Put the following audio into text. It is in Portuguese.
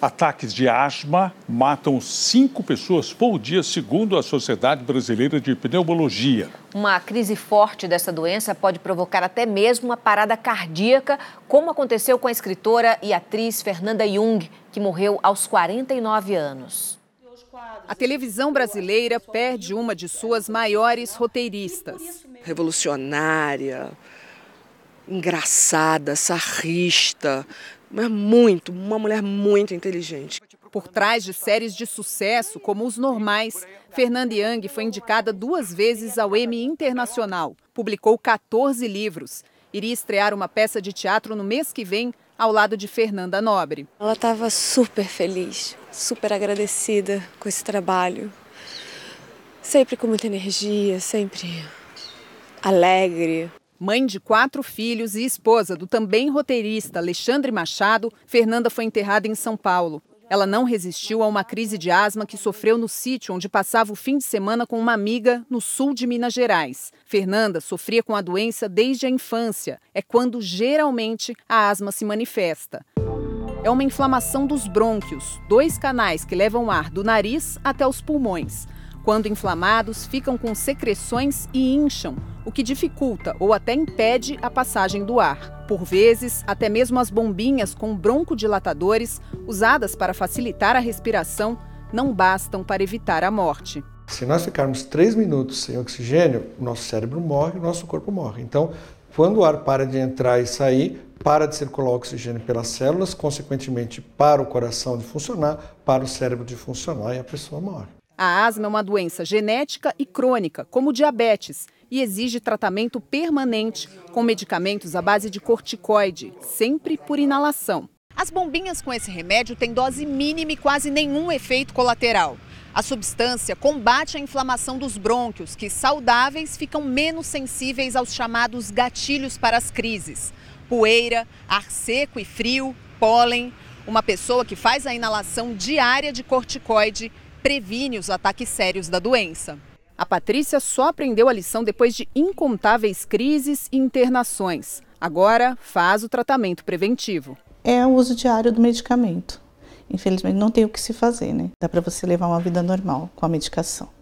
Ataques de asma matam cinco pessoas por dia, segundo a Sociedade Brasileira de Pneumologia. Uma crise forte dessa doença pode provocar até mesmo uma parada cardíaca, como aconteceu com a escritora e atriz Fernanda Jung, que morreu aos 49 anos. A televisão brasileira perde uma de suas maiores roteiristas. Revolucionária, engraçada, sarrista, mas muito, uma mulher muito inteligente. Por trás de séries de sucesso como Os Normais, Fernanda Young foi indicada duas vezes ao Emmy Internacional. Publicou 14 livros. Iria estrear uma peça de teatro no mês que vem, ao lado de Fernanda Nobre. Ela estava super feliz, super agradecida com esse trabalho. Sempre com muita energia, sempre alegre. Mãe de quatro filhos e esposa do também roteirista Alexandre Machado, Fernanda foi enterrada em São Paulo. Ela não resistiu a uma crise de asma que sofreu no sítio onde passava o fim de semana com uma amiga no sul de Minas Gerais. Fernanda sofria com a doença desde a infância. É quando geralmente a asma se manifesta. É uma inflamação dos brônquios, dois canais que levam ar do nariz até os pulmões. Quando inflamados, ficam com secreções e incham, o que dificulta ou até impede a passagem do ar. Por vezes, até mesmo as bombinhas com broncodilatadores, usadas para facilitar a respiração, não bastam para evitar a morte. Se nós ficarmos três minutos sem oxigênio, o nosso cérebro morre, o nosso corpo morre. Então, quando o ar para de entrar e sair, para de circular o oxigênio pelas células, consequentemente, para o coração de funcionar, para o cérebro de funcionar e a pessoa morre. A asma é uma doença genética e crônica, como diabetes, e exige tratamento permanente com medicamentos à base de corticoide, sempre por inalação. As bombinhas com esse remédio têm dose mínima e quase nenhum efeito colateral. A substância combate a inflamação dos brônquios, que saudáveis ficam menos sensíveis aos chamados gatilhos para as crises. Poeira, ar seco e frio, pólen. Uma pessoa que faz a inalação diária de corticoide previne os ataques sérios da doença. A Patrícia só aprendeu a lição depois de incontáveis crises e internações. Agora faz o tratamento preventivo. É o uso diário do medicamento. Infelizmente não tem o que se fazer, né? Dá para você levar uma vida normal com a medicação.